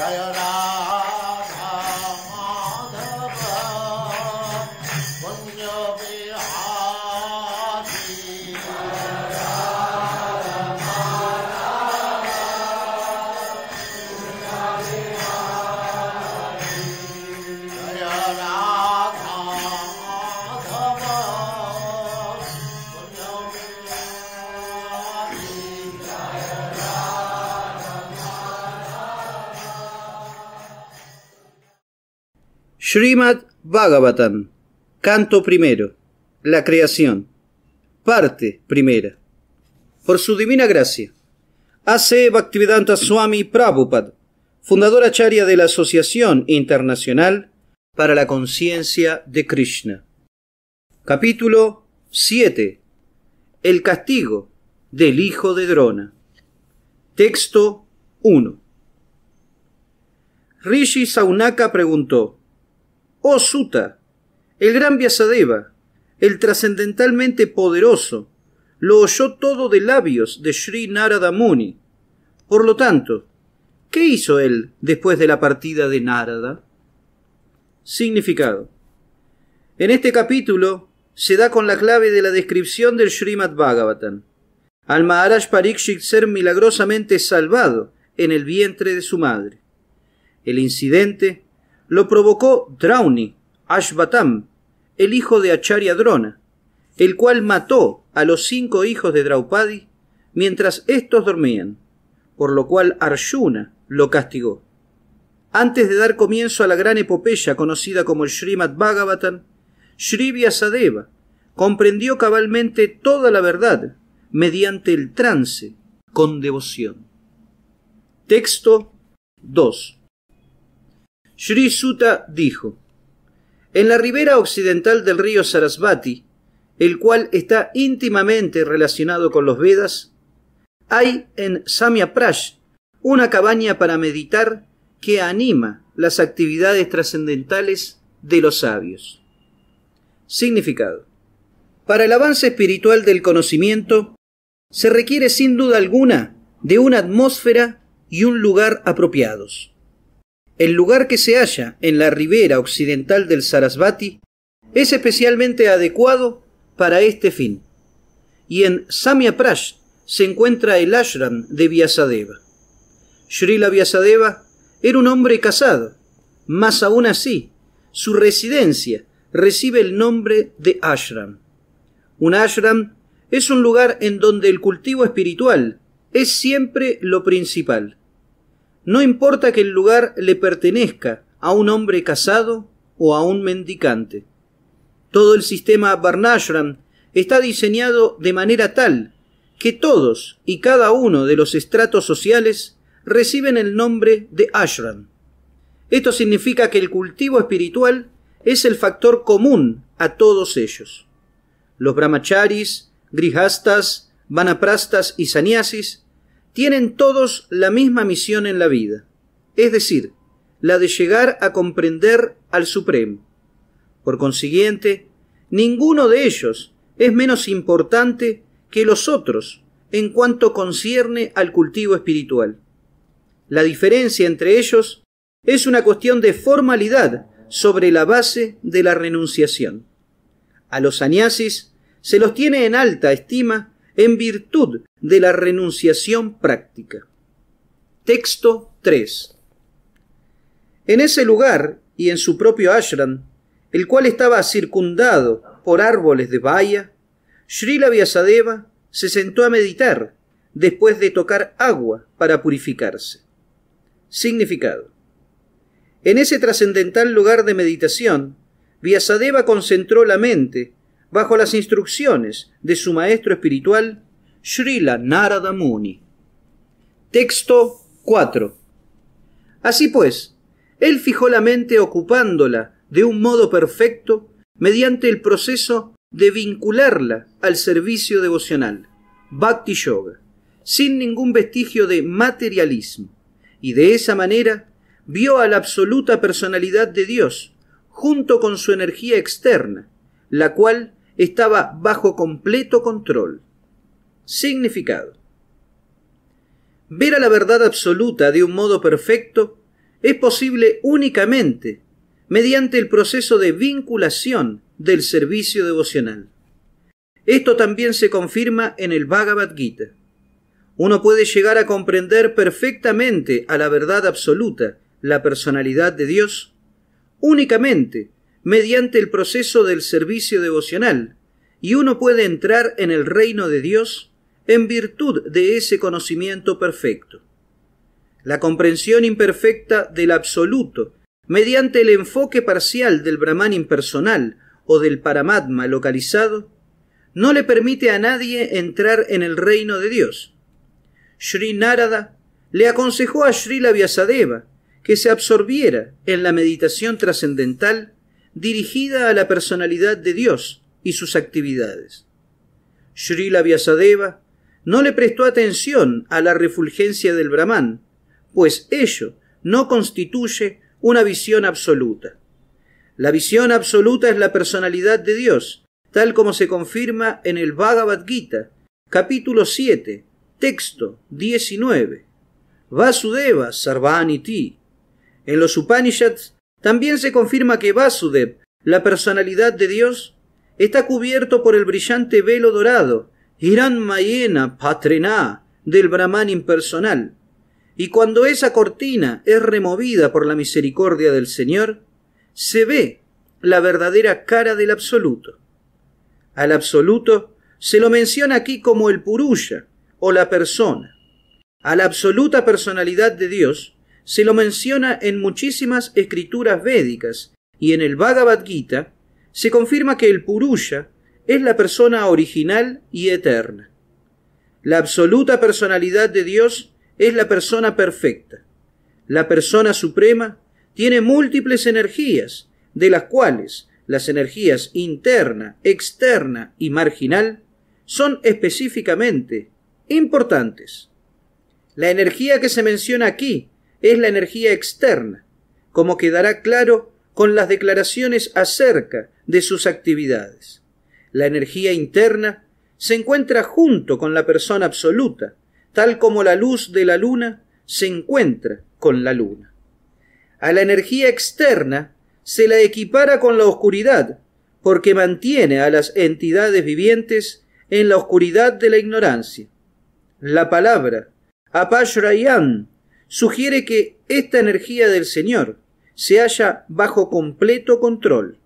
Jaya Ram. Srimad Bhagavatam, canto primero, la creación, parte primera. Por su divina gracia, hace Bhaktivedanta Swami Prabhupada, Fundadora acharya de la Asociación Internacional para la Conciencia de Krishna. Capítulo 7. El castigo del hijo de Drona. Texto 1. Rishi Saunaka preguntó, Oh Suta, el gran Vyasadeva, el trascendentalmente poderoso, lo oyó todo de labios de Sri Narada Muni. Por lo tanto, ¿qué hizo él después de la partida de Narada? Significado. En este capítulo se da con la clave de la descripción del Sri Bhagavatam. Al Maharaj Parikshit ser milagrosamente salvado en el vientre de su madre. El incidente lo provocó Drauni, Ashvatam, el hijo de Acharya Drona, el cual mató a los cinco hijos de Draupadi mientras estos dormían, por lo cual Arjuna lo castigó. Antes de dar comienzo a la gran epopeya conocida como el Srimad Bhagavatam, Sri Vyasadeva comprendió cabalmente toda la verdad mediante el trance con devoción. Texto 2 Sri Sutta dijo, en la ribera occidental del río Sarasvati, el cual está íntimamente relacionado con los Vedas, hay en Samya una cabaña para meditar que anima las actividades trascendentales de los sabios. Significado. Para el avance espiritual del conocimiento, se requiere sin duda alguna de una atmósfera y un lugar apropiados. El lugar que se halla en la ribera occidental del Sarasvati es especialmente adecuado para este fin. Y en Samia se encuentra el ashram de Vyasadeva. Srila Vyasadeva era un hombre casado, mas aún así, su residencia recibe el nombre de ashram. Un ashram es un lugar en donde el cultivo espiritual es siempre lo principal. No importa que el lugar le pertenezca a un hombre casado o a un mendicante. Todo el sistema Varnashram está diseñado de manera tal que todos y cada uno de los estratos sociales reciben el nombre de ashram. Esto significa que el cultivo espiritual es el factor común a todos ellos. Los brahmacharis, grihastas, vanaprastas y sannyasis tienen todos la misma misión en la vida, es decir, la de llegar a comprender al Supremo. Por consiguiente, ninguno de ellos es menos importante que los otros en cuanto concierne al cultivo espiritual. La diferencia entre ellos es una cuestión de formalidad sobre la base de la renunciación. A los aniasis se los tiene en alta estima en virtud de la renunciación práctica. Texto 3. En ese lugar y en su propio ashram, el cual estaba circundado por árboles de baya, Srila Vyasadeva se sentó a meditar después de tocar agua para purificarse. Significado. En ese trascendental lugar de meditación, Vyasadeva concentró la mente bajo las instrucciones de su maestro espiritual, Srila Narada Muni. Texto 4. Así pues, él fijó la mente ocupándola de un modo perfecto mediante el proceso de vincularla al servicio devocional, Bhakti Yoga, sin ningún vestigio de materialismo, y de esa manera vio a la absoluta personalidad de Dios, junto con su energía externa, la cual estaba bajo completo control. Significado. Ver a la verdad absoluta de un modo perfecto es posible únicamente mediante el proceso de vinculación del servicio devocional. Esto también se confirma en el Bhagavad Gita. Uno puede llegar a comprender perfectamente a la verdad absoluta, la personalidad de Dios, únicamente mediante el proceso del servicio devocional, y uno puede entrar en el reino de Dios en virtud de ese conocimiento perfecto. La comprensión imperfecta del absoluto, mediante el enfoque parcial del Brahman impersonal o del Paramatma localizado, no le permite a nadie entrar en el reino de Dios. Sri Narada le aconsejó a Sri Vyasadeva que se absorbiera en la meditación trascendental dirigida a la personalidad de Dios y sus actividades. Srila Vyasadeva no le prestó atención a la refulgencia del Brahman, pues ello no constituye una visión absoluta. La visión absoluta es la personalidad de Dios, tal como se confirma en el Bhagavad Gita, capítulo 7, texto 19. Vasudeva ti. En los Upanishads también se confirma que Vasudev, la personalidad de Dios, está cubierto por el brillante velo dorado, Irán Mayena Patrená, del Brahman impersonal. Y cuando esa cortina es removida por la misericordia del Señor, se ve la verdadera cara del Absoluto. Al Absoluto se lo menciona aquí como el Puruya, o la persona. A la absoluta personalidad de Dios se lo menciona en muchísimas escrituras védicas y en el Bhagavad Gita se confirma que el Purusha es la persona original y eterna. La absoluta personalidad de Dios es la persona perfecta. La persona suprema tiene múltiples energías, de las cuales las energías interna, externa y marginal son específicamente importantes. La energía que se menciona aquí es la energía externa, como quedará claro con las declaraciones acerca de sus actividades. La energía interna se encuentra junto con la persona absoluta, tal como la luz de la luna se encuentra con la luna. A la energía externa se la equipara con la oscuridad, porque mantiene a las entidades vivientes en la oscuridad de la ignorancia. La palabra Apashrayan sugiere que esta energía del Señor se halla bajo completo control.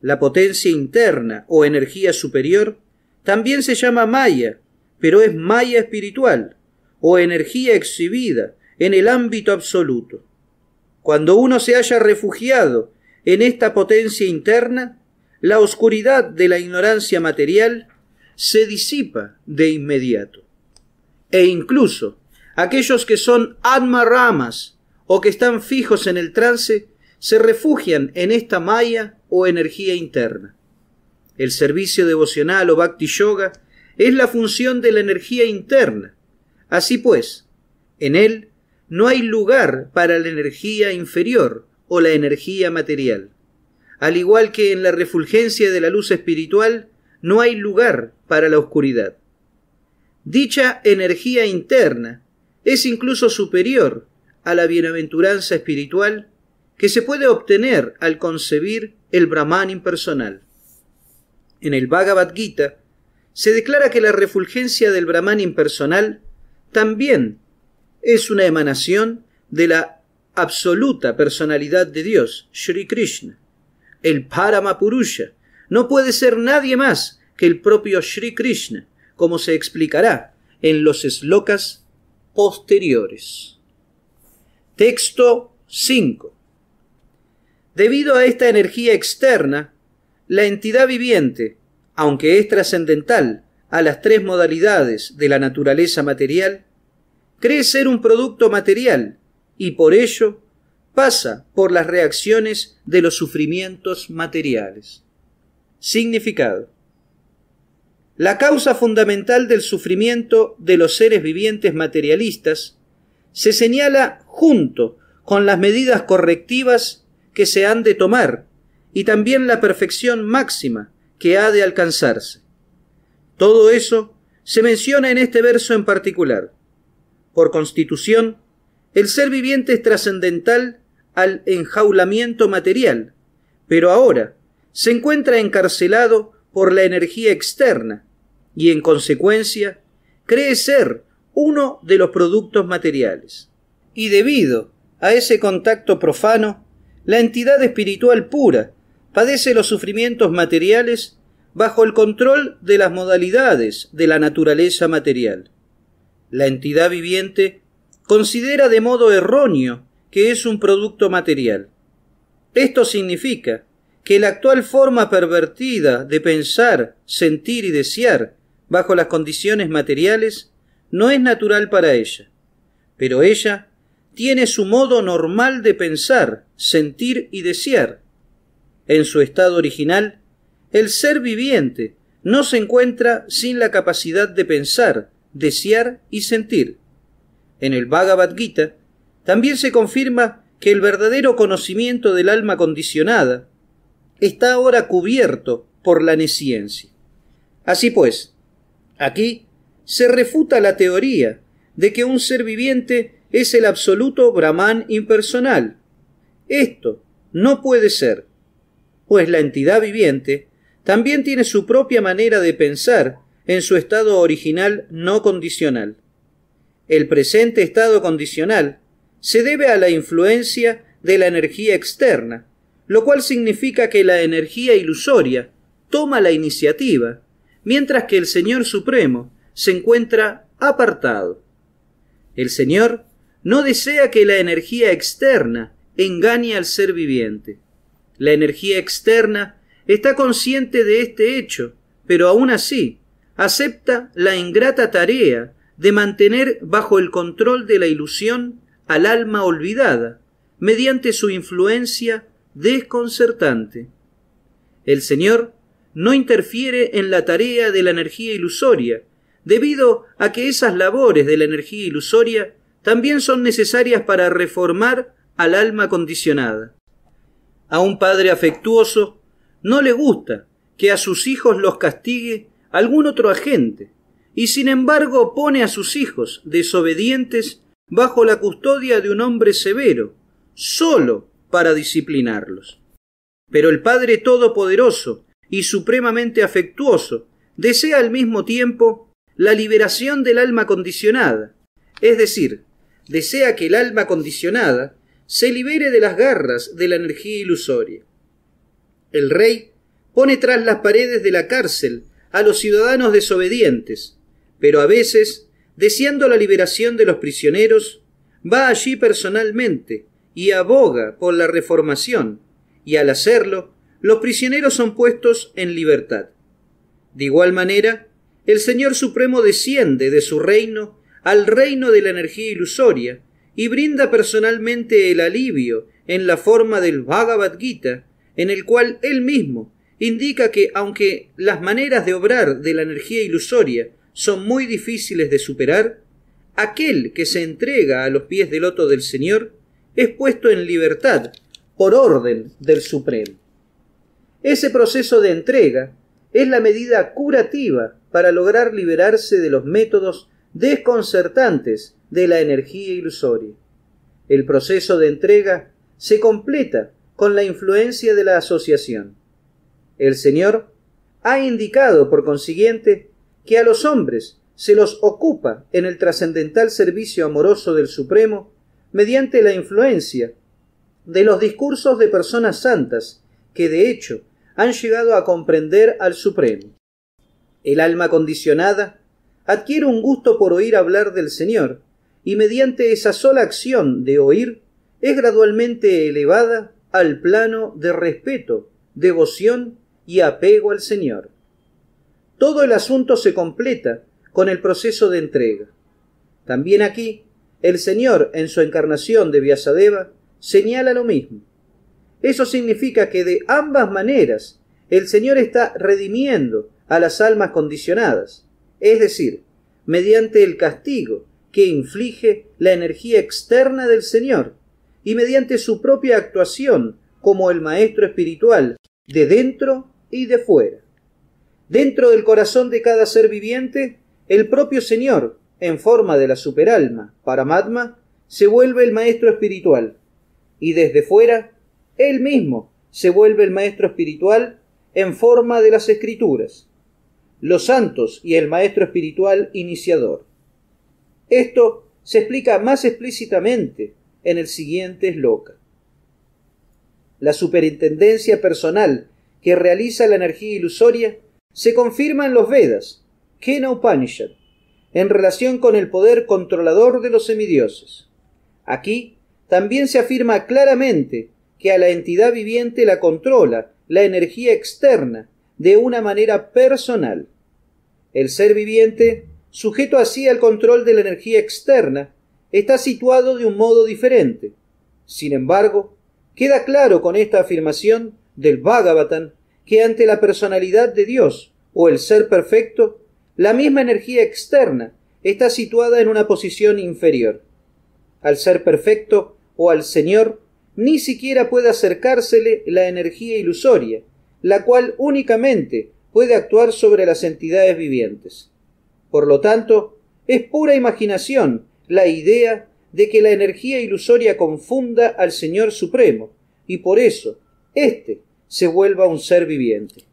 La potencia interna o energía superior también se llama Maya, pero es Maya espiritual o energía exhibida en el ámbito absoluto. Cuando uno se haya refugiado en esta potencia interna, la oscuridad de la ignorancia material se disipa de inmediato. E incluso Aquellos que son Ramas o que están fijos en el trance se refugian en esta maya o energía interna. El servicio devocional o bhakti yoga es la función de la energía interna. Así pues, en él no hay lugar para la energía inferior o la energía material. Al igual que en la refulgencia de la luz espiritual, no hay lugar para la oscuridad. Dicha energía interna es incluso superior a la bienaventuranza espiritual que se puede obtener al concebir el Brahman impersonal. En el Bhagavad Gita se declara que la refulgencia del Brahman impersonal también es una emanación de la absoluta personalidad de Dios, Sri Krishna. El Parama no puede ser nadie más que el propio Sri Krishna, como se explicará en los eslokas posteriores. Texto 5. Debido a esta energía externa, la entidad viviente, aunque es trascendental a las tres modalidades de la naturaleza material, cree ser un producto material y por ello pasa por las reacciones de los sufrimientos materiales. Significado la causa fundamental del sufrimiento de los seres vivientes materialistas, se señala junto con las medidas correctivas que se han de tomar y también la perfección máxima que ha de alcanzarse. Todo eso se menciona en este verso en particular. Por constitución, el ser viviente es trascendental al enjaulamiento material, pero ahora se encuentra encarcelado por la energía externa, y en consecuencia cree ser uno de los productos materiales. Y debido a ese contacto profano, la entidad espiritual pura padece los sufrimientos materiales bajo el control de las modalidades de la naturaleza material. La entidad viviente considera de modo erróneo que es un producto material. Esto significa que la actual forma pervertida de pensar, sentir y desear bajo las condiciones materiales no es natural para ella, pero ella tiene su modo normal de pensar, sentir y desear. En su estado original, el ser viviente no se encuentra sin la capacidad de pensar, desear y sentir. En el Bhagavad Gita también se confirma que el verdadero conocimiento del alma condicionada está ahora cubierto por la neciencia Así pues, Aquí se refuta la teoría de que un ser viviente es el absoluto Brahman impersonal. Esto no puede ser, pues la entidad viviente también tiene su propia manera de pensar en su estado original no condicional. El presente estado condicional se debe a la influencia de la energía externa, lo cual significa que la energía ilusoria toma la iniciativa mientras que el Señor Supremo se encuentra apartado. El Señor no desea que la energía externa engañe al ser viviente. La energía externa está consciente de este hecho, pero aún así acepta la ingrata tarea de mantener bajo el control de la ilusión al alma olvidada, mediante su influencia desconcertante. El Señor no interfiere en la tarea de la energía ilusoria, debido a que esas labores de la energía ilusoria también son necesarias para reformar al alma condicionada. A un padre afectuoso no le gusta que a sus hijos los castigue algún otro agente, y sin embargo pone a sus hijos desobedientes bajo la custodia de un hombre severo, solo para disciplinarlos. Pero el Padre Todopoderoso y supremamente afectuoso, desea al mismo tiempo la liberación del alma condicionada, es decir, desea que el alma condicionada se libere de las garras de la energía ilusoria. El rey pone tras las paredes de la cárcel a los ciudadanos desobedientes, pero a veces, deseando la liberación de los prisioneros, va allí personalmente y aboga por la reformación, y al hacerlo, los prisioneros son puestos en libertad. De igual manera, el Señor Supremo desciende de su reino al reino de la energía ilusoria y brinda personalmente el alivio en la forma del Bhagavad Gita, en el cual él mismo indica que aunque las maneras de obrar de la energía ilusoria son muy difíciles de superar, aquel que se entrega a los pies del loto del Señor es puesto en libertad por orden del Supremo. Ese proceso de entrega es la medida curativa para lograr liberarse de los métodos desconcertantes de la energía ilusoria. El proceso de entrega se completa con la influencia de la asociación. El Señor ha indicado, por consiguiente, que a los hombres se los ocupa en el trascendental servicio amoroso del Supremo mediante la influencia de los discursos de personas santas que de hecho han llegado a comprender al Supremo. El alma condicionada adquiere un gusto por oír hablar del Señor, y mediante esa sola acción de oír, es gradualmente elevada al plano de respeto, devoción y apego al Señor. Todo el asunto se completa con el proceso de entrega. También aquí, el Señor en su encarnación de Vyasadeva señala lo mismo. Eso significa que de ambas maneras el Señor está redimiendo a las almas condicionadas, es decir, mediante el castigo que inflige la energía externa del Señor y mediante su propia actuación como el Maestro espiritual, de dentro y de fuera. Dentro del corazón de cada ser viviente, el propio Señor, en forma de la superalma, Paramatma, se vuelve el Maestro espiritual, y desde fuera él mismo se vuelve el maestro espiritual en forma de las escrituras, los santos y el maestro espiritual iniciador. Esto se explica más explícitamente en el siguiente esloca. La superintendencia personal que realiza la energía ilusoria se confirma en los Vedas, Kena Upanishad, en relación con el poder controlador de los semidioses. Aquí también se afirma claramente que a la entidad viviente la controla, la energía externa, de una manera personal. El ser viviente, sujeto así al control de la energía externa, está situado de un modo diferente. Sin embargo, queda claro con esta afirmación del Bhagavatam que ante la personalidad de Dios o el ser perfecto, la misma energía externa está situada en una posición inferior. Al ser perfecto o al Señor ni siquiera puede acercársele la energía ilusoria, la cual únicamente puede actuar sobre las entidades vivientes. Por lo tanto, es pura imaginación la idea de que la energía ilusoria confunda al Señor Supremo, y por eso éste se vuelva un ser viviente.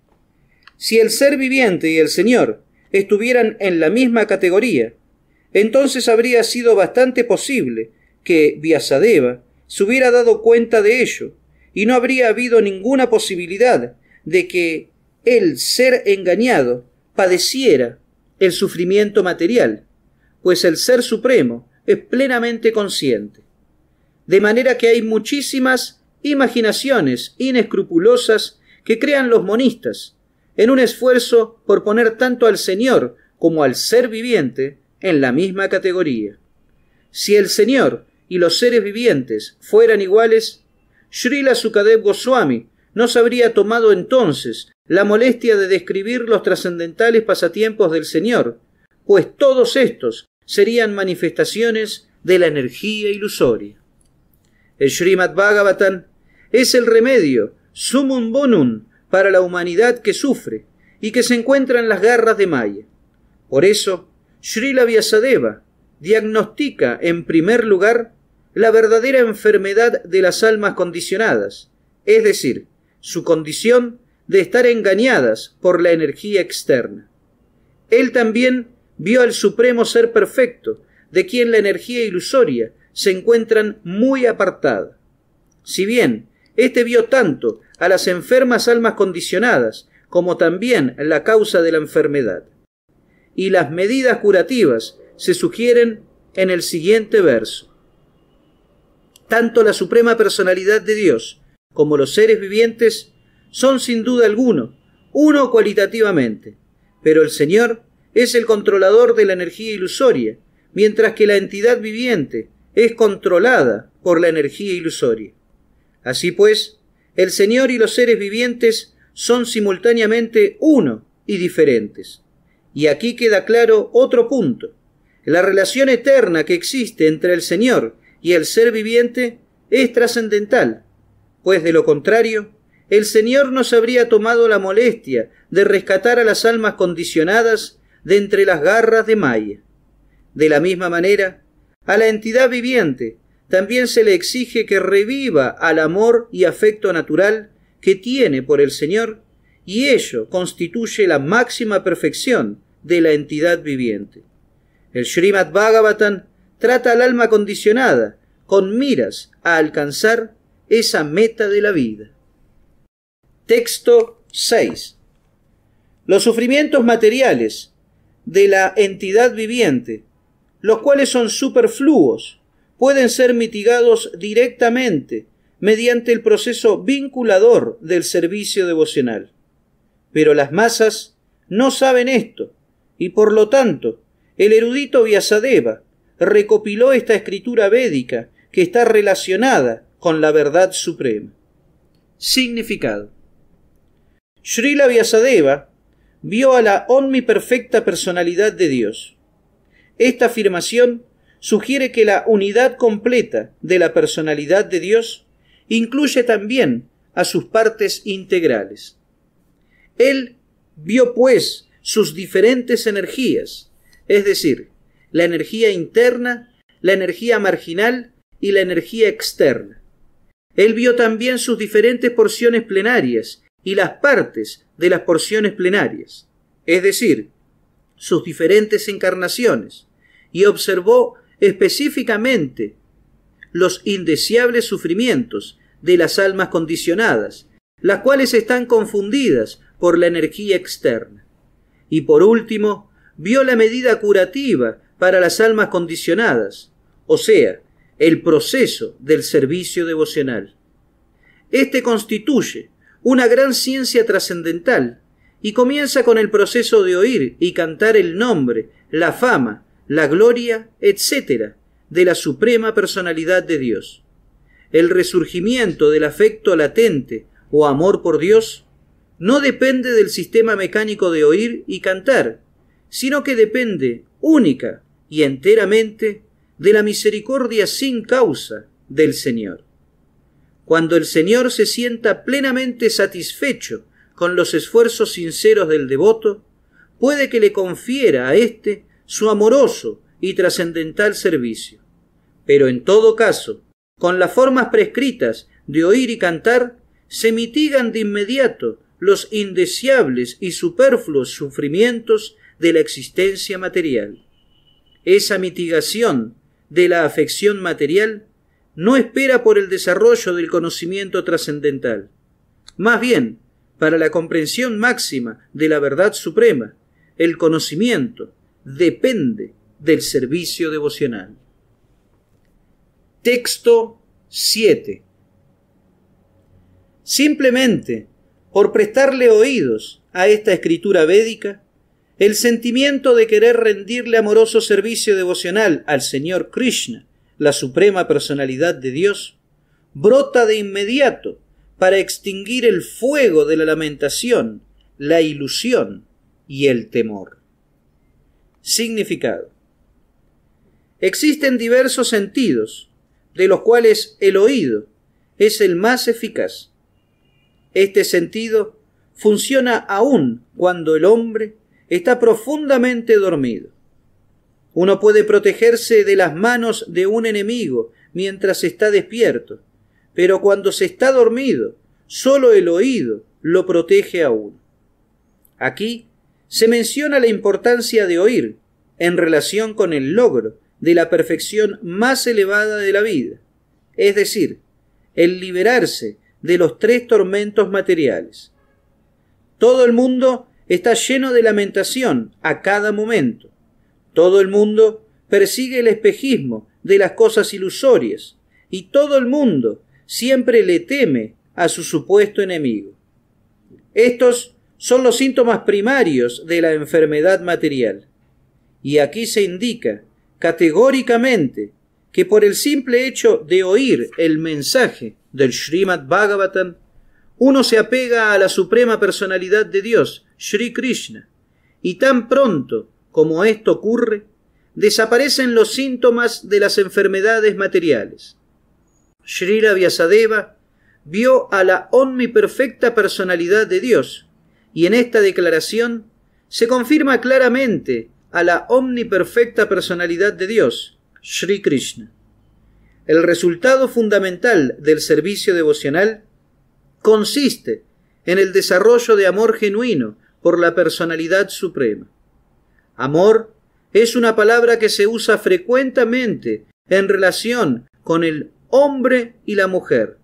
Si el ser viviente y el Señor estuvieran en la misma categoría, entonces habría sido bastante posible que Vyasadeva se hubiera dado cuenta de ello, y no habría habido ninguna posibilidad de que el ser engañado padeciera el sufrimiento material, pues el ser supremo es plenamente consciente. De manera que hay muchísimas imaginaciones inescrupulosas que crean los monistas, en un esfuerzo por poner tanto al Señor como al ser viviente en la misma categoría. Si el Señor y los seres vivientes fueran iguales, Srila Sukadev Goswami no se habría tomado entonces la molestia de describir los trascendentales pasatiempos del Señor, pues todos estos serían manifestaciones de la energía ilusoria. El Srimad Bhagavatam es el remedio sumum bonum para la humanidad que sufre y que se encuentra en las garras de Maya. Por eso, Srila Vyasadeva diagnostica en primer lugar la verdadera enfermedad de las almas condicionadas, es decir, su condición de estar engañadas por la energía externa. Él también vio al Supremo Ser Perfecto, de quien la energía ilusoria se encuentran muy apartada. Si bien éste vio tanto a las enfermas almas condicionadas como también la causa de la enfermedad, y las medidas curativas se sugieren en el siguiente verso. Tanto la Suprema Personalidad de Dios como los seres vivientes son sin duda alguno, uno cualitativamente, pero el Señor es el controlador de la energía ilusoria, mientras que la entidad viviente es controlada por la energía ilusoria. Así pues, el Señor y los seres vivientes son simultáneamente uno y diferentes. Y aquí queda claro otro punto. La relación eterna que existe entre el Señor y el ser viviente es trascendental, pues de lo contrario, el Señor no se habría tomado la molestia de rescatar a las almas condicionadas de entre las garras de Maya. De la misma manera, a la entidad viviente también se le exige que reviva al amor y afecto natural que tiene por el Señor, y ello constituye la máxima perfección de la entidad viviente. El Srimad Bhagavatam trata al alma condicionada con miras a alcanzar esa meta de la vida. Texto 6. Los sufrimientos materiales de la entidad viviente, los cuales son superfluos, pueden ser mitigados directamente mediante el proceso vinculador del servicio devocional. Pero las masas no saben esto y por lo tanto el erudito Vyasadeva recopiló esta escritura védica que está relacionada con la verdad suprema. Significado. Srila Vyasadeva vio a la omniperfecta personalidad de Dios. Esta afirmación sugiere que la unidad completa de la personalidad de Dios incluye también a sus partes integrales. Él vio, pues, sus diferentes energías, es decir, la energía interna, la energía marginal y la energía externa. Él vio también sus diferentes porciones plenarias y las partes de las porciones plenarias, es decir, sus diferentes encarnaciones, y observó específicamente los indeseables sufrimientos de las almas condicionadas, las cuales están confundidas por la energía externa. Y por último, vio la medida curativa para las almas condicionadas, o sea, el proceso del servicio devocional. Este constituye una gran ciencia trascendental y comienza con el proceso de oír y cantar el nombre, la fama, la gloria, etc., de la suprema personalidad de Dios. El resurgimiento del afecto latente o amor por Dios no depende del sistema mecánico de oír y cantar, sino que depende única y enteramente de la misericordia sin causa del Señor. Cuando el Señor se sienta plenamente satisfecho con los esfuerzos sinceros del devoto, puede que le confiera a éste su amoroso y trascendental servicio. Pero en todo caso, con las formas prescritas de oír y cantar, se mitigan de inmediato los indeseables y superfluos sufrimientos de la existencia material. Esa mitigación de la afección material no espera por el desarrollo del conocimiento trascendental. Más bien, para la comprensión máxima de la verdad suprema, el conocimiento depende del servicio devocional. Texto 7. Simplemente por prestarle oídos a esta escritura védica, el sentimiento de querer rendirle amoroso servicio devocional al Señor Krishna, la suprema personalidad de Dios, brota de inmediato para extinguir el fuego de la lamentación, la ilusión y el temor. Significado. Existen diversos sentidos, de los cuales el oído es el más eficaz. Este sentido funciona aún cuando el hombre está profundamente dormido. Uno puede protegerse de las manos de un enemigo mientras está despierto, pero cuando se está dormido, solo el oído lo protege a uno. Aquí se menciona la importancia de oír en relación con el logro de la perfección más elevada de la vida, es decir, el liberarse de los tres tormentos materiales. Todo el mundo está lleno de lamentación a cada momento. Todo el mundo persigue el espejismo de las cosas ilusorias y todo el mundo siempre le teme a su supuesto enemigo. Estos son los síntomas primarios de la enfermedad material. Y aquí se indica categóricamente que por el simple hecho de oír el mensaje del Srimad Bhagavatam, uno se apega a la suprema personalidad de Dios Sri Krishna. Y tan pronto como esto ocurre, desaparecen los síntomas de las enfermedades materiales. Srila Vyasadeva vio a la omniperfecta personalidad de Dios, y en esta declaración se confirma claramente a la omniperfecta personalidad de Dios, Shri Krishna. El resultado fundamental del servicio devocional consiste en el desarrollo de amor genuino por la personalidad suprema. Amor es una palabra que se usa frecuentemente en relación con el hombre y la mujer.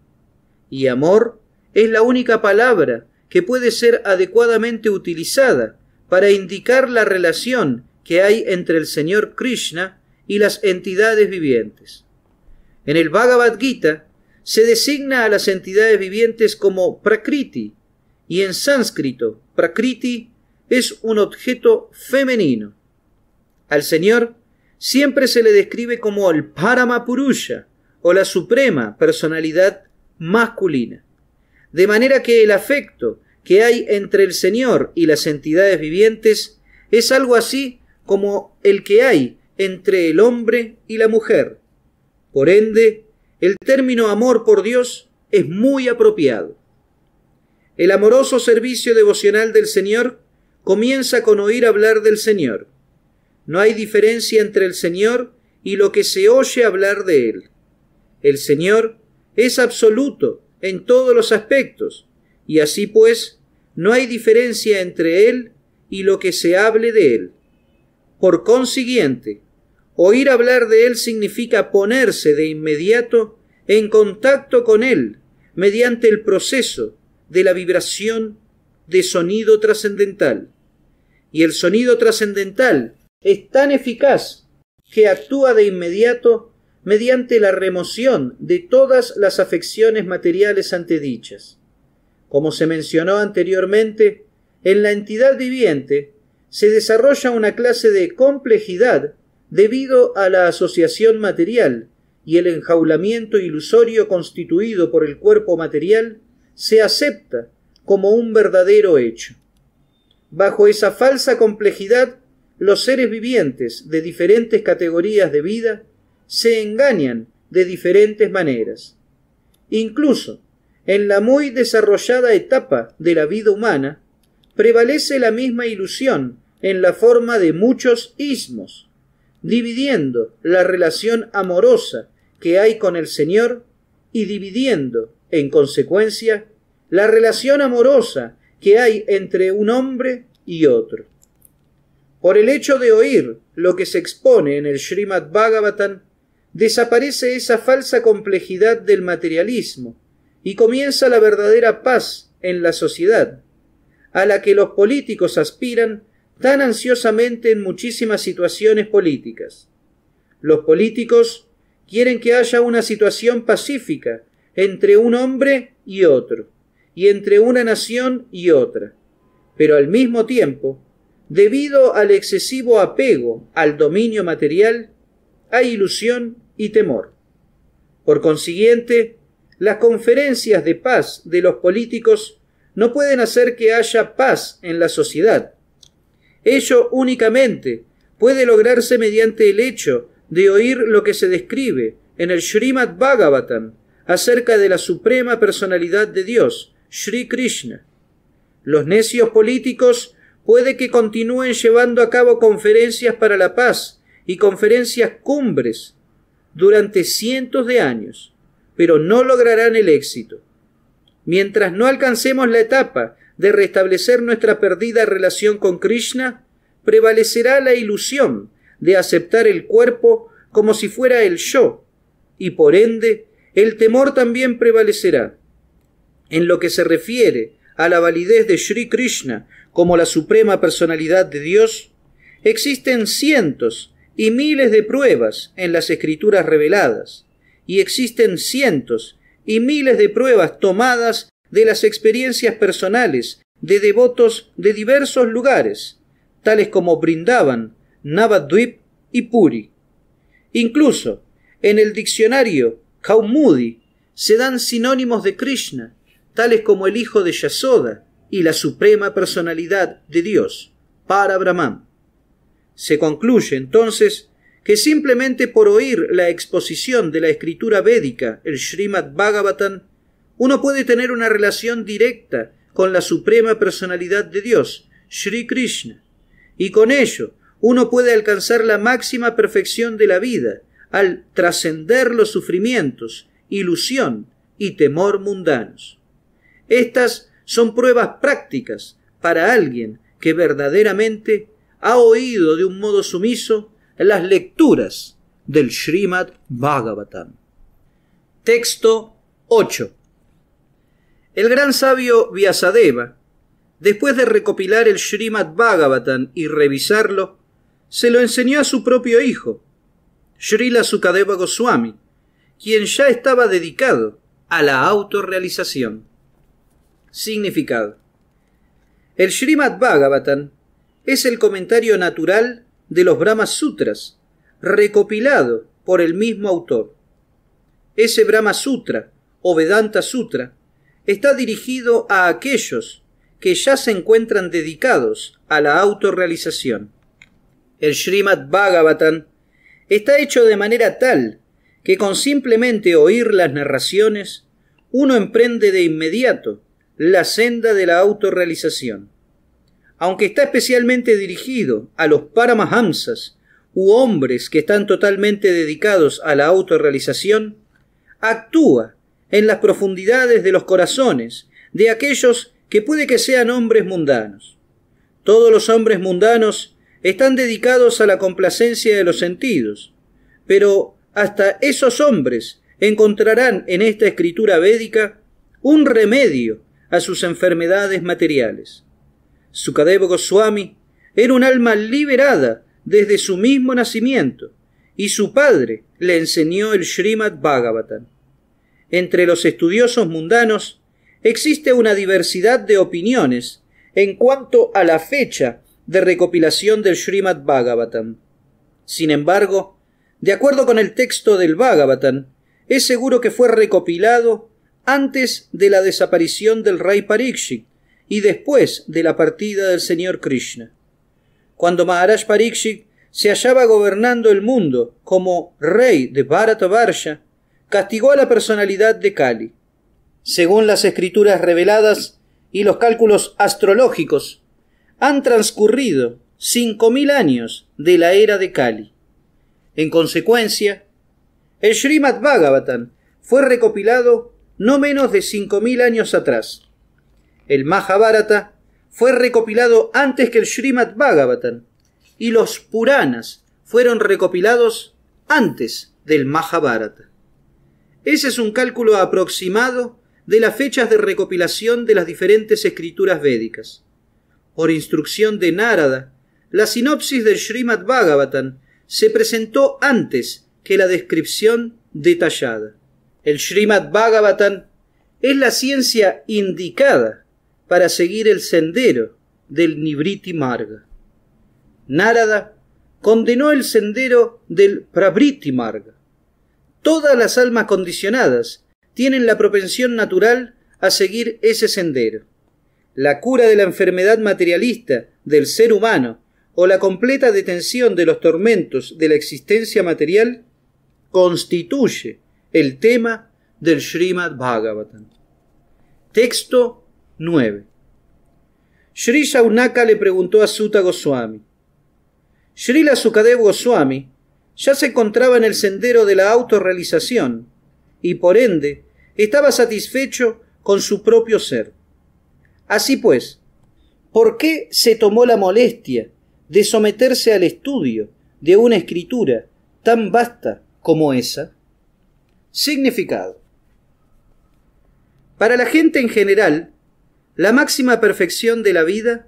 Y amor es la única palabra que puede ser adecuadamente utilizada para indicar la relación que hay entre el Señor Krishna y las entidades vivientes. En el Bhagavad Gita se designa a las entidades vivientes como Prakriti, y en sánscrito prakriti es un objeto femenino. Al Señor siempre se le describe como el paramapurusha o la suprema personalidad masculina. De manera que el afecto que hay entre el Señor y las entidades vivientes es algo así como el que hay entre el hombre y la mujer. Por ende, el término amor por Dios es muy apropiado. El amoroso servicio devocional del Señor comienza con oír hablar del Señor. No hay diferencia entre el Señor y lo que se oye hablar de Él. El Señor es absoluto en todos los aspectos, y así pues, no hay diferencia entre Él y lo que se hable de Él. Por consiguiente, oír hablar de Él significa ponerse de inmediato en contacto con Él mediante el proceso de la vibración de sonido trascendental. Y el sonido trascendental es tan eficaz que actúa de inmediato mediante la remoción de todas las afecciones materiales antedichas. Como se mencionó anteriormente, en la entidad viviente se desarrolla una clase de complejidad debido a la asociación material y el enjaulamiento ilusorio constituido por el cuerpo material se acepta como un verdadero hecho. Bajo esa falsa complejidad, los seres vivientes de diferentes categorías de vida se engañan de diferentes maneras. Incluso en la muy desarrollada etapa de la vida humana, prevalece la misma ilusión en la forma de muchos ismos, dividiendo la relación amorosa que hay con el Señor y dividiendo en consecuencia, la relación amorosa que hay entre un hombre y otro. Por el hecho de oír lo que se expone en el Srimad Bhagavatam, desaparece esa falsa complejidad del materialismo y comienza la verdadera paz en la sociedad, a la que los políticos aspiran tan ansiosamente en muchísimas situaciones políticas. Los políticos quieren que haya una situación pacífica entre un hombre y otro, y entre una nación y otra. Pero al mismo tiempo, debido al excesivo apego al dominio material, hay ilusión y temor. Por consiguiente, las conferencias de paz de los políticos no pueden hacer que haya paz en la sociedad. Ello únicamente puede lograrse mediante el hecho de oír lo que se describe en el Srimad Bhagavatam acerca de la suprema personalidad de Dios, Sri Krishna. Los necios políticos puede que continúen llevando a cabo conferencias para la paz y conferencias cumbres durante cientos de años, pero no lograrán el éxito. Mientras no alcancemos la etapa de restablecer nuestra perdida relación con Krishna, prevalecerá la ilusión de aceptar el cuerpo como si fuera el yo, y por ende el temor también prevalecerá. En lo que se refiere a la validez de Sri Krishna como la suprema personalidad de Dios, existen cientos y miles de pruebas en las escrituras reveladas, y existen cientos y miles de pruebas tomadas de las experiencias personales de devotos de diversos lugares, tales como Brindavan, Navadvip y Puri. Incluso en el diccionario Kaumudi se dan sinónimos de Krishna, tales como el hijo de Yasoda y la suprema personalidad de Dios, para Brahman. Se concluye entonces que simplemente por oír la exposición de la escritura védica, el Srimad Bhagavatam, uno puede tener una relación directa con la suprema personalidad de Dios, Sri Krishna, y con ello uno puede alcanzar la máxima perfección de la vida, al trascender los sufrimientos, ilusión y temor mundanos. Estas son pruebas prácticas para alguien que verdaderamente ha oído de un modo sumiso las lecturas del Srimad Bhagavatam. Texto 8. El gran sabio Vyasadeva, después de recopilar el Srimad Bhagavatam y revisarlo, se lo enseñó a su propio hijo, Srila Sukadeva Goswami, quien ya estaba dedicado a la autorrealización. Significado. El Srimad Bhagavatam es el comentario natural de los Brahma Sutras, recopilado por el mismo autor. Ese Brahma Sutra o Vedanta Sutra está dirigido a aquellos que ya se encuentran dedicados a la autorrealización. El Srimad Bhagavatam está hecho de manera tal que con simplemente oír las narraciones uno emprende de inmediato la senda de la autorrealización. Aunque está especialmente dirigido a los paramahamsas u hombres que están totalmente dedicados a la autorrealización, actúa en las profundidades de los corazones de aquellos que puede que sean hombres mundanos. Todos los hombres mundanos están dedicados a la complacencia de los sentidos, pero hasta esos hombres encontrarán en esta escritura védica un remedio a sus enfermedades materiales. Sukadev Goswami era un alma liberada desde su mismo nacimiento y su padre le enseñó el Srimad Bhagavatam. Entre los estudiosos mundanos existe una diversidad de opiniones en cuanto a la fecha de recopilación del Srimad Bhagavatam. Sin embargo, de acuerdo con el texto del Bhagavatam, es seguro que fue recopilado antes de la desaparición del rey Parikshit y después de la partida del señor Krishna. Cuando Maharaj Parikshit se hallaba gobernando el mundo como rey de Bharatavarsha, castigó a la personalidad de Kali. Según las escrituras reveladas y los cálculos astrológicos, han transcurrido mil años de la era de Kali. En consecuencia, el Srimad Bhagavatam fue recopilado no menos de 5.000 años atrás. El Mahabharata fue recopilado antes que el Srimad Bhagavatam y los Puranas fueron recopilados antes del Mahabharata. Ese es un cálculo aproximado de las fechas de recopilación de las diferentes escrituras védicas por instrucción de Narada, la sinopsis del Srimad Bhagavatam se presentó antes que la descripción detallada. El Srimad Bhagavatam es la ciencia indicada para seguir el sendero del Nibriti Marga. Narada condenó el sendero del Prabriti Marga. Todas las almas condicionadas tienen la propensión natural a seguir ese sendero la cura de la enfermedad materialista del ser humano o la completa detención de los tormentos de la existencia material constituye el tema del Srimad Bhagavatam. Texto 9. Sri Shaunaka le preguntó a Sutta Goswami. Sri Sukadev Goswami ya se encontraba en el sendero de la autorrealización y por ende estaba satisfecho con su propio ser. Así pues, ¿por qué se tomó la molestia de someterse al estudio de una escritura tan vasta como esa? Significado. Para la gente en general, la máxima perfección de la vida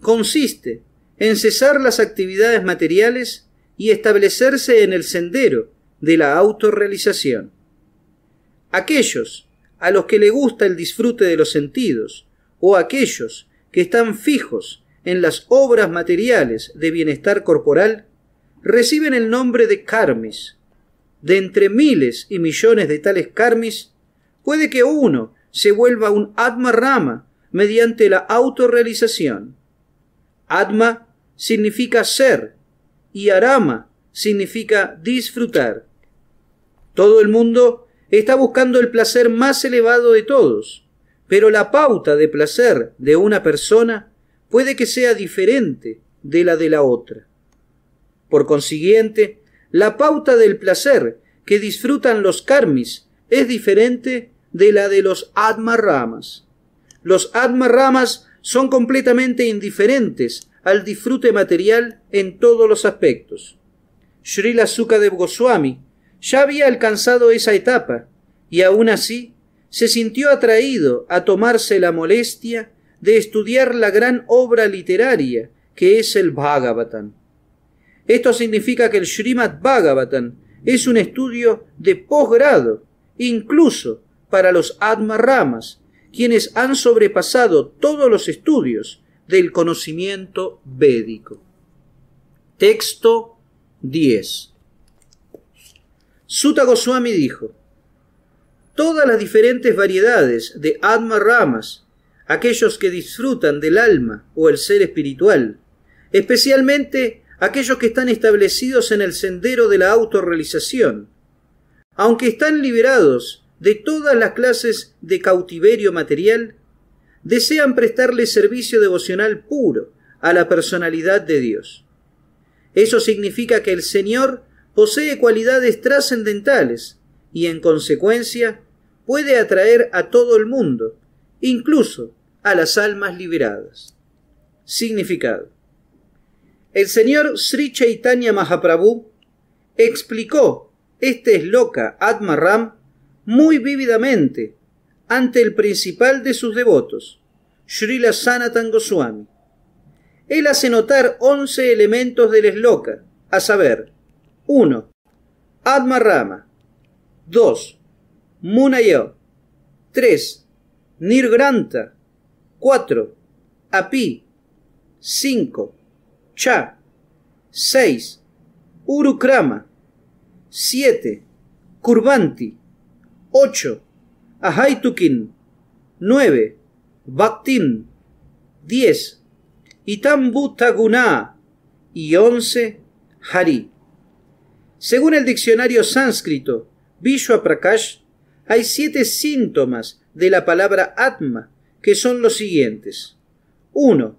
consiste en cesar las actividades materiales y establecerse en el sendero de la autorrealización. Aquellos a los que le gusta el disfrute de los sentidos o aquellos que están fijos en las obras materiales de bienestar corporal, reciben el nombre de karmis. De entre miles y millones de tales karmis, puede que uno se vuelva un Atma Rama mediante la autorrealización. Atma significa ser y Arama significa disfrutar. Todo el mundo está buscando el placer más elevado de todos, pero la pauta de placer de una persona puede que sea diferente de la de la otra. Por consiguiente, la pauta del placer que disfrutan los karmis es diferente de la de los atma-ramas. Los atma-ramas son completamente indiferentes al disfrute material en todos los aspectos. Srila de Goswami ya había alcanzado esa etapa y aún así se sintió atraído a tomarse la molestia de estudiar la gran obra literaria que es el Bhagavatam. Esto significa que el Srimad Bhagavatam es un estudio de posgrado, incluso para los Ramas, quienes han sobrepasado todos los estudios del conocimiento védico. Texto 10. Suta Goswami dijo: todas las diferentes variedades de Atma Ramas, aquellos que disfrutan del alma o el ser espiritual, especialmente aquellos que están establecidos en el sendero de la autorrealización, aunque están liberados de todas las clases de cautiverio material, desean prestarle servicio devocional puro a la personalidad de Dios. Eso significa que el Señor posee cualidades trascendentales y en consecuencia puede atraer a todo el mundo, incluso a las almas liberadas. Significado. El señor Sri Chaitanya Mahaprabhu explicó este esloka Atma Ram muy vívidamente ante el principal de sus devotos, Srila Sanatan Goswami. Él hace notar once elementos del esloka, a saber, 1. Atma Rama 2. Munayo, 3. Nirgranta. 4. Api. 5. Cha. 6. Urukrama. 7. Kurvanti, 8. Ahaitukin. 9. Bhaktin. 10. Itambutaguna. Y 11. Hari. Según el diccionario sánscrito Vishwa Prakash, hay siete síntomas de la palabra Atma, que son los siguientes. 1.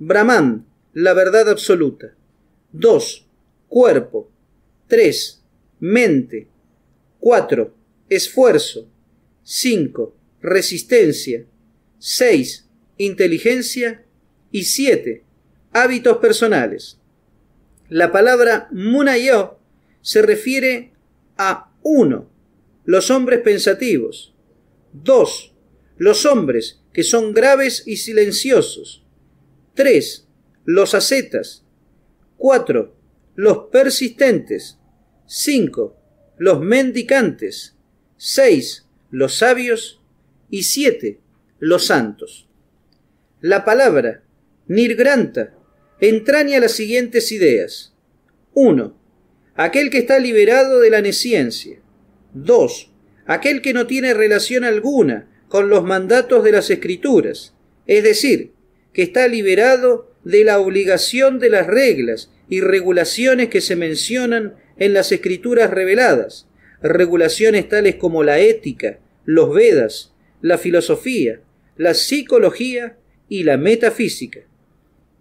Brahman, la verdad absoluta. 2. Cuerpo. 3. Mente. 4. Esfuerzo. 5. Resistencia. 6. Inteligencia. Y 7. Hábitos personales. La palabra Munayo se refiere a uno los hombres pensativos. 2. Los hombres que son graves y silenciosos. 3. Los ascetas. 4. Los persistentes. 5. Los mendicantes. 6. Los sabios. Y 7. Los santos. La palabra Nirgranta entraña las siguientes ideas. 1. Aquel que está liberado de la neciencia. 2. Aquel que no tiene relación alguna con los mandatos de las escrituras, es decir, que está liberado de la obligación de las reglas y regulaciones que se mencionan en las escrituras reveladas, regulaciones tales como la ética, los Vedas, la filosofía, la psicología y la metafísica.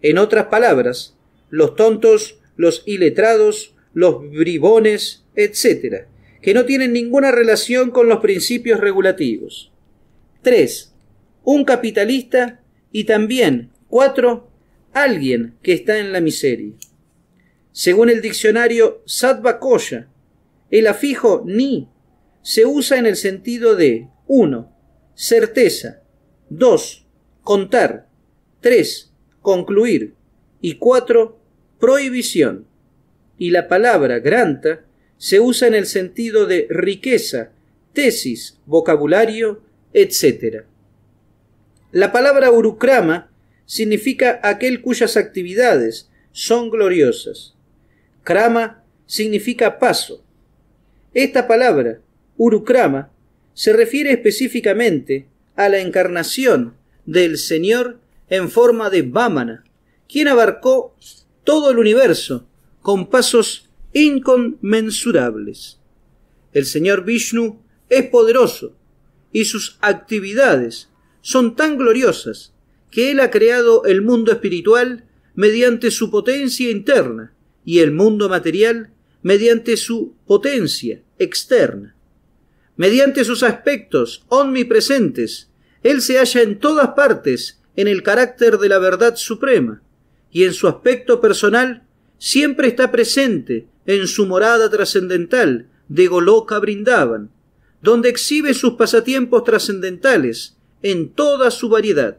En otras palabras, los tontos, los iletrados, los bribones, etc., que no tienen ninguna relación con los principios regulativos. 3. Un capitalista y también 4. Alguien que está en la miseria. Según el diccionario Koya, el afijo ni se usa en el sentido de 1. Certeza. 2. Contar. 3. Concluir. Y 4. Prohibición. Y la palabra granta se usa en el sentido de riqueza, tesis, vocabulario, etc. La palabra urukrama significa aquel cuyas actividades son gloriosas. Krama significa paso. Esta palabra, urukrama, se refiere específicamente a la encarnación del Señor en forma de Vámana, quien abarcó todo el universo con pasos inconmensurables. El señor Vishnu es poderoso y sus actividades son tan gloriosas que él ha creado el mundo espiritual mediante su potencia interna y el mundo material mediante su potencia externa. Mediante sus aspectos omnipresentes, él se halla en todas partes en el carácter de la verdad suprema y en su aspecto personal siempre está presente en su morada trascendental de Goloka Brindaban, donde exhibe sus pasatiempos trascendentales en toda su variedad.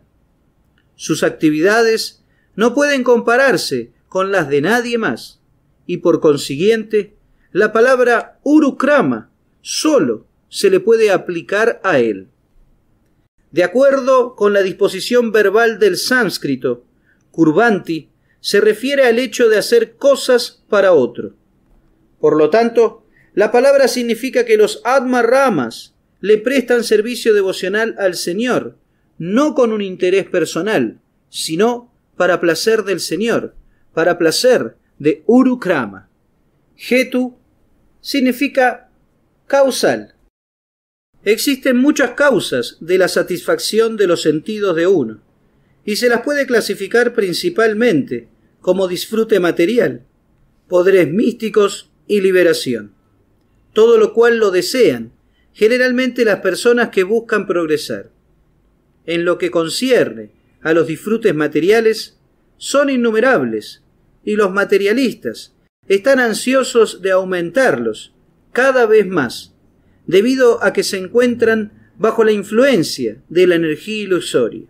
Sus actividades no pueden compararse con las de nadie más, y por consiguiente, la palabra Urukrama solo se le puede aplicar a él. De acuerdo con la disposición verbal del sánscrito, se refiere al hecho de hacer cosas para otro. Por lo tanto, la palabra significa que los Ramas le prestan servicio devocional al Señor, no con un interés personal, sino para placer del Señor, para placer de Urukrama. Getu significa causal. Existen muchas causas de la satisfacción de los sentidos de uno y se las puede clasificar principalmente como disfrute material, poderes místicos y liberación. Todo lo cual lo desean, generalmente las personas que buscan progresar. En lo que concierne a los disfrutes materiales, son innumerables, y los materialistas están ansiosos de aumentarlos cada vez más, debido a que se encuentran bajo la influencia de la energía ilusoria.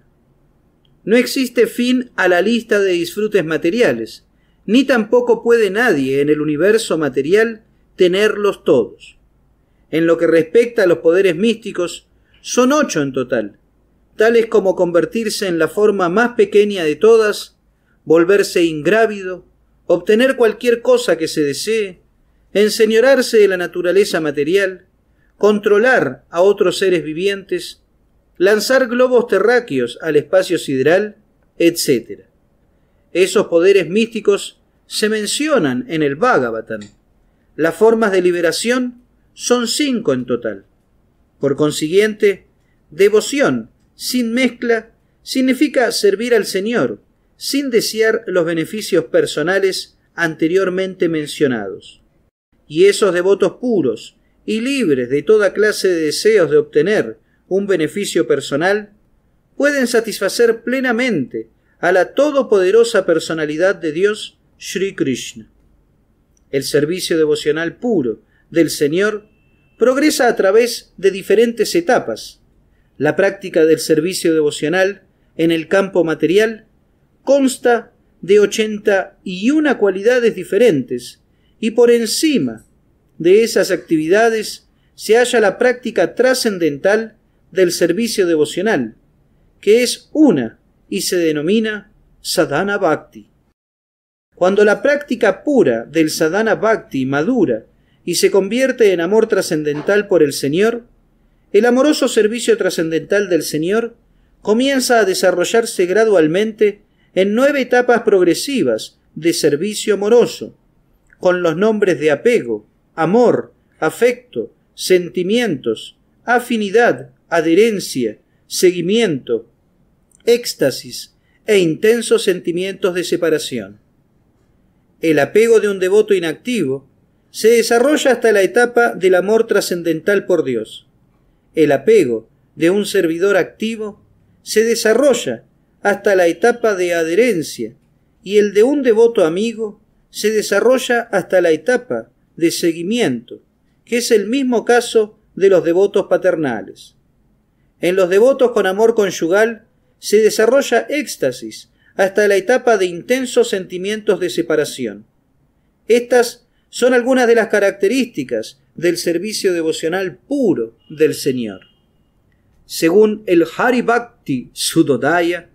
No existe fin a la lista de disfrutes materiales, ni tampoco puede nadie en el universo material tenerlos todos. En lo que respecta a los poderes místicos, son ocho en total, tales como convertirse en la forma más pequeña de todas, volverse ingrávido, obtener cualquier cosa que se desee, enseñorarse de la naturaleza material, controlar a otros seres vivientes, lanzar globos terráqueos al espacio sideral, etc. Esos poderes místicos se mencionan en el Bhagavatam. Las formas de liberación son cinco en total. Por consiguiente, devoción sin mezcla significa servir al Señor, sin desear los beneficios personales anteriormente mencionados. Y esos devotos puros y libres de toda clase de deseos de obtener un beneficio personal, pueden satisfacer plenamente a la todopoderosa personalidad de Dios, Sri Krishna. El servicio devocional puro del Señor progresa a través de diferentes etapas. La práctica del servicio devocional en el campo material consta de ochenta y una cualidades diferentes y por encima de esas actividades se halla la práctica trascendental del servicio devocional, que es una y se denomina sadhana bhakti. Cuando la práctica pura del sadhana bhakti madura y se convierte en amor trascendental por el Señor, el amoroso servicio trascendental del Señor comienza a desarrollarse gradualmente en nueve etapas progresivas de servicio amoroso, con los nombres de apego, amor, afecto, sentimientos, afinidad, adherencia, seguimiento, éxtasis e intensos sentimientos de separación. El apego de un devoto inactivo se desarrolla hasta la etapa del amor trascendental por Dios. El apego de un servidor activo se desarrolla hasta la etapa de adherencia y el de un devoto amigo se desarrolla hasta la etapa de seguimiento, que es el mismo caso de los devotos paternales. En los devotos con amor conyugal se desarrolla éxtasis hasta la etapa de intensos sentimientos de separación. Estas son algunas de las características del servicio devocional puro del Señor. Según el Hari Bhakti Sudodaya,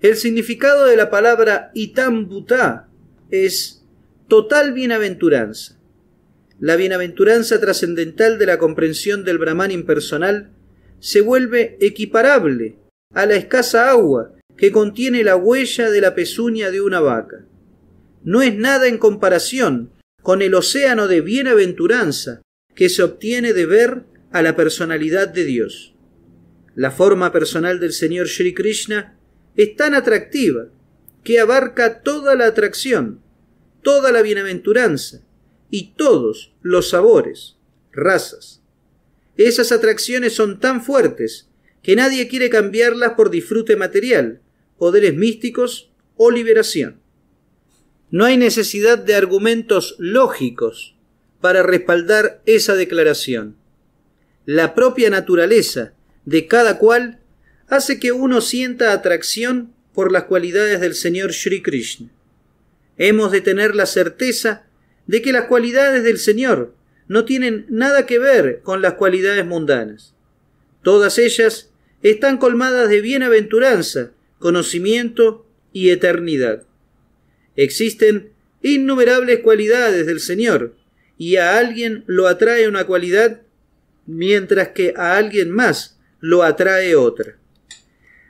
el significado de la palabra Itambutá es total bienaventuranza. La bienaventuranza trascendental de la comprensión del Brahman impersonal se vuelve equiparable a la escasa agua que contiene la huella de la pezuña de una vaca. No es nada en comparación con el océano de bienaventuranza que se obtiene de ver a la personalidad de Dios. La forma personal del Señor Sri Krishna es tan atractiva que abarca toda la atracción, toda la bienaventuranza y todos los sabores, razas, esas atracciones son tan fuertes que nadie quiere cambiarlas por disfrute material, poderes místicos o liberación. No hay necesidad de argumentos lógicos para respaldar esa declaración. La propia naturaleza de cada cual hace que uno sienta atracción por las cualidades del Señor Sri Krishna. Hemos de tener la certeza de que las cualidades del Señor no tienen nada que ver con las cualidades mundanas. Todas ellas están colmadas de bienaventuranza, conocimiento y eternidad. Existen innumerables cualidades del Señor, y a alguien lo atrae una cualidad, mientras que a alguien más lo atrae otra.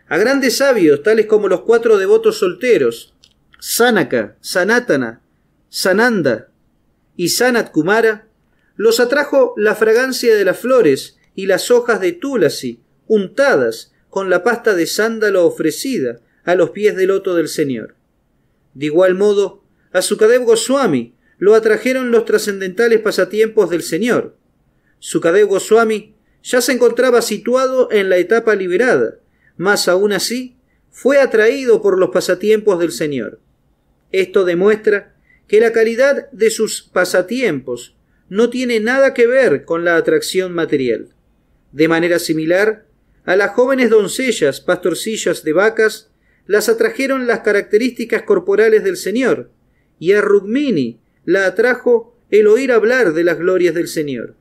A grandes sabios, tales como los cuatro devotos solteros, Sanaka, Sanatana, Sananda y Sanat Kumara, los atrajo la fragancia de las flores y las hojas de tulasi, untadas con la pasta de sándalo ofrecida a los pies del loto del Señor. De igual modo, a Sukadev Goswami lo atrajeron los trascendentales pasatiempos del Señor. Sukadev Goswami ya se encontraba situado en la etapa liberada, mas aún así fue atraído por los pasatiempos del Señor. Esto demuestra que la calidad de sus pasatiempos no tiene nada que ver con la atracción material. De manera similar, a las jóvenes doncellas, pastorcillas de vacas, las atrajeron las características corporales del Señor, y a Rugmini la atrajo el oír hablar de las glorias del Señor.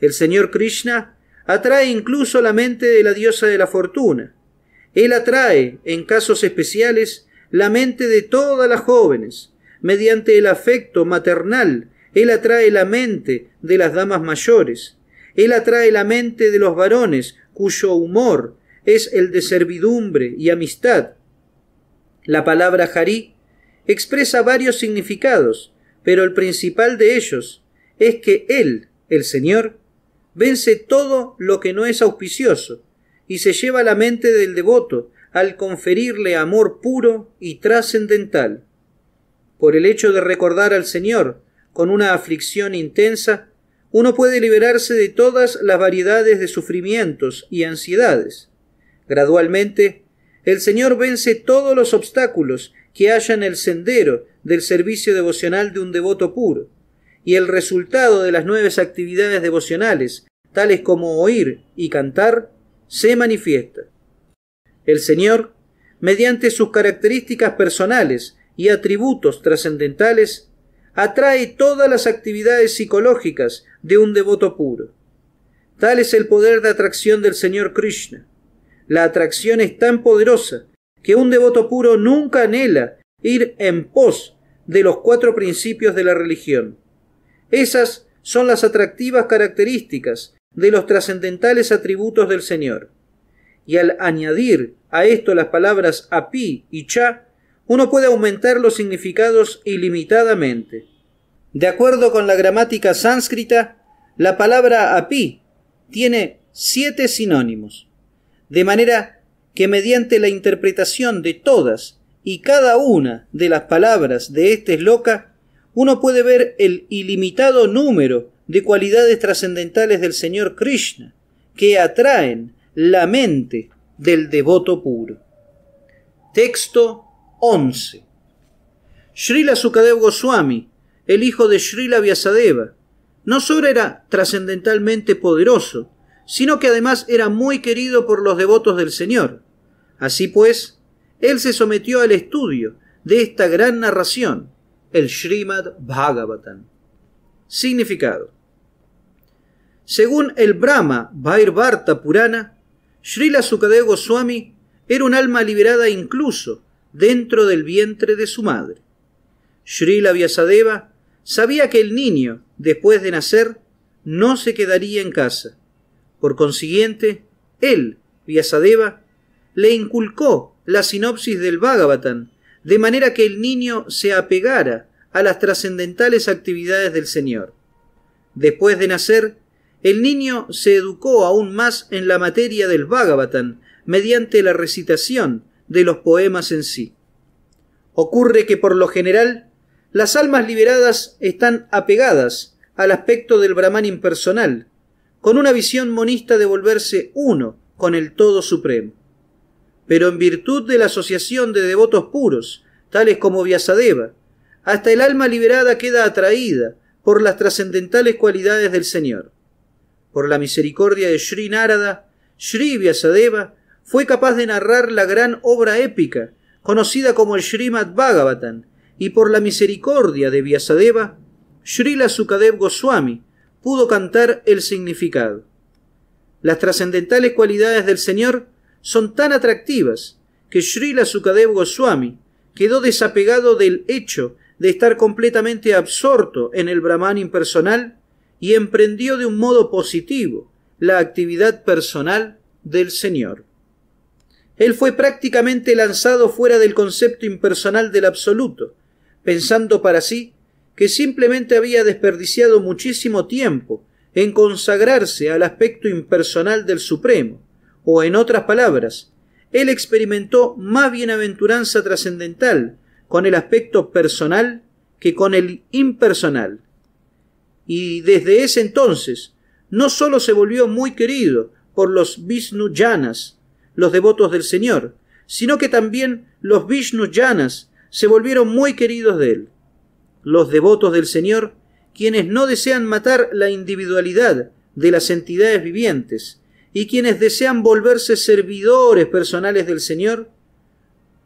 El Señor Krishna atrae incluso la mente de la diosa de la fortuna. Él atrae, en casos especiales, la mente de todas las jóvenes, mediante el afecto maternal él atrae la mente de las damas mayores. Él atrae la mente de los varones, cuyo humor es el de servidumbre y amistad. La palabra Harí expresa varios significados, pero el principal de ellos es que Él, el Señor, vence todo lo que no es auspicioso, y se lleva la mente del devoto al conferirle amor puro y trascendental. Por el hecho de recordar al Señor, con una aflicción intensa, uno puede liberarse de todas las variedades de sufrimientos y ansiedades. Gradualmente, el Señor vence todos los obstáculos que haya en el sendero del servicio devocional de un devoto puro, y el resultado de las nuevas actividades devocionales, tales como oír y cantar, se manifiesta. El Señor, mediante sus características personales y atributos trascendentales, atrae todas las actividades psicológicas de un devoto puro. Tal es el poder de atracción del Señor Krishna. La atracción es tan poderosa que un devoto puro nunca anhela ir en pos de los cuatro principios de la religión. Esas son las atractivas características de los trascendentales atributos del Señor. Y al añadir a esto las palabras api y cha, uno puede aumentar los significados ilimitadamente. De acuerdo con la gramática sánscrita, la palabra api tiene siete sinónimos, de manera que mediante la interpretación de todas y cada una de las palabras de este esloca, uno puede ver el ilimitado número de cualidades trascendentales del Señor Krishna que atraen la mente del devoto puro. Texto 11. Srila Sukadev Goswami, el hijo de Srila Vyasadeva, no solo era trascendentalmente poderoso, sino que además era muy querido por los devotos del Señor. Así pues, él se sometió al estudio de esta gran narración, el Srimad Bhagavatam. Significado. Según el Brahma Bhairvarta Purana, Srila Sukadeva Goswami era un alma liberada incluso dentro del vientre de su madre. Srila Vyasadeva sabía que el niño, después de nacer, no se quedaría en casa. Por consiguiente, él, Vyasadeva, le inculcó la sinopsis del Bhagavatam, de manera que el niño se apegara a las trascendentales actividades del Señor. Después de nacer, el niño se educó aún más en la materia del Bhagavatam mediante la recitación de los poemas en sí. Ocurre que por lo general las almas liberadas están apegadas al aspecto del Brahman impersonal, con una visión monista de volverse uno con el Todo Supremo. Pero en virtud de la asociación de devotos puros, tales como Vyasadeva, hasta el alma liberada queda atraída por las trascendentales cualidades del Señor. Por la misericordia de Sri Narada, Sri Vyasadeva fue capaz de narrar la gran obra épica, conocida como el Srimad Bhagavatam, y por la misericordia de Vyasadeva, Srila Sukadev Goswami pudo cantar el significado. Las trascendentales cualidades del Señor son tan atractivas que Srila Sukadev Goswami quedó desapegado del hecho de estar completamente absorto en el Brahman impersonal y emprendió de un modo positivo la actividad personal del Señor él fue prácticamente lanzado fuera del concepto impersonal del absoluto, pensando para sí que simplemente había desperdiciado muchísimo tiempo en consagrarse al aspecto impersonal del Supremo, o en otras palabras, él experimentó más bienaventuranza trascendental con el aspecto personal que con el impersonal. Y desde ese entonces, no sólo se volvió muy querido por los visnuyanas los devotos del Señor, sino que también los Vishnuyanas se volvieron muy queridos de él. Los devotos del Señor, quienes no desean matar la individualidad de las entidades vivientes y quienes desean volverse servidores personales del Señor,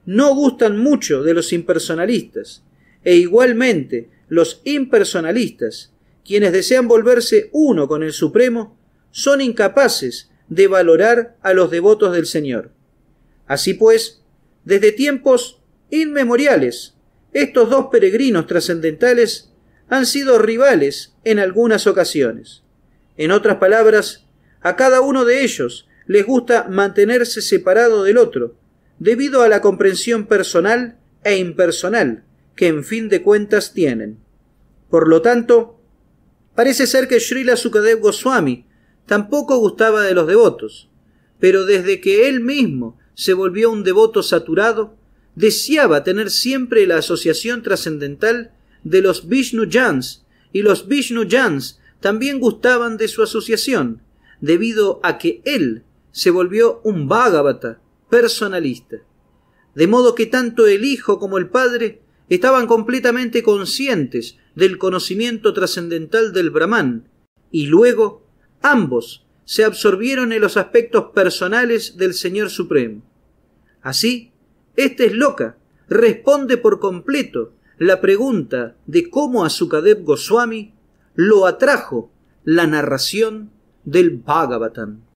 no gustan mucho de los impersonalistas, e igualmente los impersonalistas, quienes desean volverse uno con el Supremo, son incapaces de valorar a los devotos del Señor. Así pues, desde tiempos inmemoriales, estos dos peregrinos trascendentales han sido rivales en algunas ocasiones. En otras palabras, a cada uno de ellos les gusta mantenerse separado del otro, debido a la comprensión personal e impersonal que en fin de cuentas tienen. Por lo tanto, parece ser que Srila Sukadev Goswami tampoco gustaba de los devotos, pero desde que él mismo se volvió un devoto saturado, deseaba tener siempre la asociación trascendental de los Vishnu Jans, y los Vishnu Jans también gustaban de su asociación, debido a que él se volvió un Bhagavata personalista. De modo que tanto el hijo como el padre estaban completamente conscientes del conocimiento trascendental del Brahman, y luego Ambos se absorbieron en los aspectos personales del Señor Supremo. Así, este es loca, responde por completo la pregunta de cómo a Sukadev Goswami lo atrajo la narración del Bhagavatam.